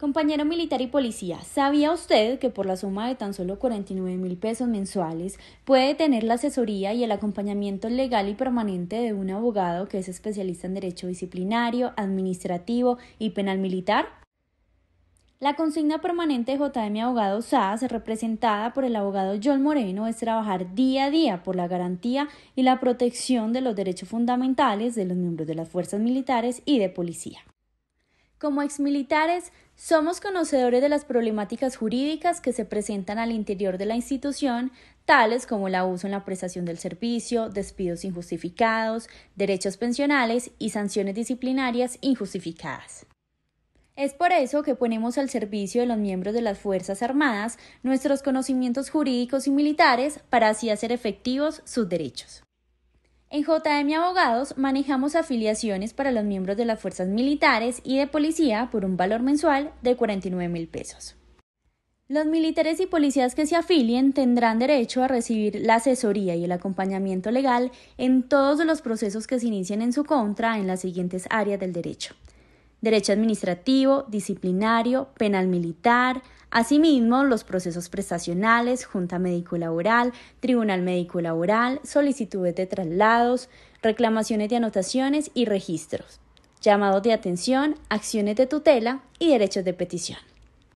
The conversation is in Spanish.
Compañero militar y policía, ¿sabía usted que por la suma de tan solo 49 mil pesos mensuales puede tener la asesoría y el acompañamiento legal y permanente de un abogado que es especialista en derecho disciplinario, administrativo y penal militar? La consigna permanente de JM Abogado SAS, representada por el abogado Joel Moreno, es trabajar día a día por la garantía y la protección de los derechos fundamentales de los miembros de las fuerzas militares y de policía. Como exmilitares, somos conocedores de las problemáticas jurídicas que se presentan al interior de la institución, tales como el abuso en la prestación del servicio, despidos injustificados, derechos pensionales y sanciones disciplinarias injustificadas. Es por eso que ponemos al servicio de los miembros de las Fuerzas Armadas nuestros conocimientos jurídicos y militares para así hacer efectivos sus derechos. En JM Abogados manejamos afiliaciones para los miembros de las fuerzas militares y de policía por un valor mensual de 49 mil pesos. Los militares y policías que se afilien tendrán derecho a recibir la asesoría y el acompañamiento legal en todos los procesos que se inician en su contra en las siguientes áreas del derecho derecho administrativo, disciplinario, penal militar, asimismo los procesos prestacionales, junta médico-laboral, tribunal médico-laboral, solicitudes de traslados, reclamaciones de anotaciones y registros, llamados de atención, acciones de tutela y derechos de petición.